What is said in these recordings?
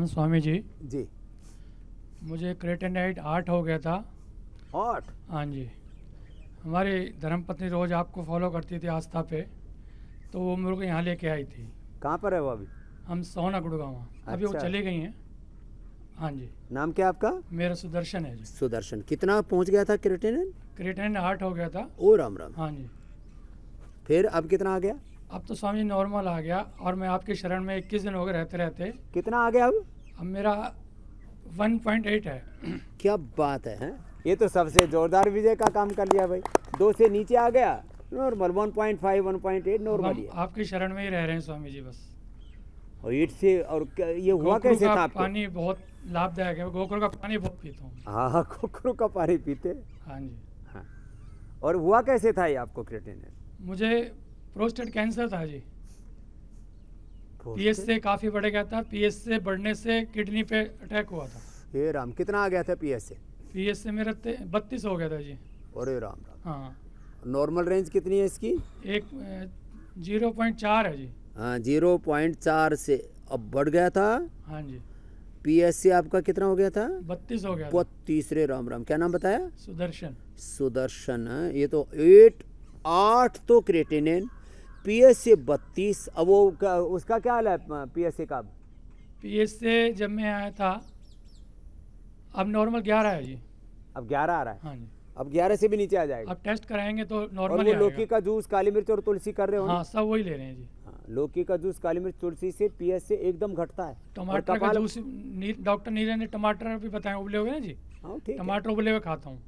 राम स्वामी जी जी मुझे क्रेटेनाइट आर्ट हो गया था आर्ट हाँ जी हमारी धर्मपत्नी रोज़ आपको फॉलो करती थी आस्था पे तो वो मेरे को यहाँ लेके आई थी कहाँ पर है वो अभी हम सोना गुड़गांव अच्छा। अभी वो अच्छा। चले गई हैं हाँ जी नाम क्या आपका मेरा सुदर्शन है जी सुदर्शन कितना पहुँच गया था क्रेटेन क्रेटेन आर्ट हो गया था ओ राम राम हाँ जी फिर अब कितना आ गया अब तो स्वामी नॉर्मल आ गया और मैं आपके शरण में इक्कीस दिन हो गए रहते रहते कितना आ गया अब अब मेरा 1.8 है क्या बात है, है ये तो सबसे जोरदार विजय का काम कर लिया भाई दो से नीचे आ गया नॉर्मल 1.5 1.8 नॉर्मल आपके शरण में ही रह रहे हैं स्वामी जी बस और ईट से और ये हुआ कैसे था आपको पानी बहुत लाभदायक है गोखरू का पानी बहुत पीता हूँ हाँ हाँ गोखरू का पानी पीते हाँ जी हाँ और हुआ कैसे था ये आपको क्रिएटिनिन मुझे प्रोस्टेट कैंसर था जी पीएस से काफ़ी बढ़ गया था पीएस से बढ़ने से किडनी पे अटैक हुआ था ये राम कितना आ गया था पीएस से पीएस से मेरा बत्तीस हो गया था जी अरे राम राम हाँ नॉर्मल रेंज कितनी है इसकी एक जीरो पॉइंट चार है जी हाँ जीरो पॉइंट चार से अब बढ़ गया था हाँ जी पीएससी आपका कितना हो गया था बत्तीस हो गया बत्तीस रे राम राम क्या नाम बताया सुदर्शन सुदर्शन हाँ। ये तो एट आठ तो क्रेटेनिन पीएसए एस बत्तीस अब वो उसका क्या हाल है पीएसए का पीएसए जब मैं आया था अब नॉर्मल ग्यारह है जी अब ग्यारह आ रहा है हाँ जी अब ग्यारह से भी नीचे आ जाएगा अब टेस्ट कराएंगे तो नॉर्मल वो लौकी का जूस काली मिर्च और तुलसी कर रहे हो हाँ सब वही ले रहे हैं जी हाँ, लौकी का जूस काली मिर्च तुलसी से पीएस से एकदम घटता है टमाटर का जूस डॉक्टर नीरज ने टमाटर भी बताया उबले हुए ना जी हाँ, टमाटर उबले हुए खाता हूँ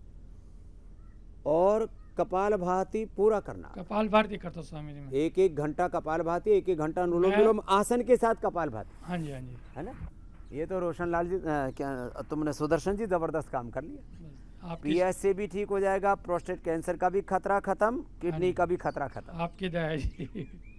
और कपाल भाती पूरा करना कपाल भारती करता स्वामी जी मैं एक एक घंटा कपाल भाती एक एक घंटा अनुलोम विलोम आसन के साथ कपाल भाती हाँ जी हाँ जी है ना ये तो रोशन लाल जी आ, क्या तुमने सुदर्शन जी जबरदस्त काम कर लिया पी एस से भी ठीक हो जाएगा प्रोस्टेट कैंसर का भी खतरा खत्म किडनी हाँ का भी खतरा खत्म आपकी दया जी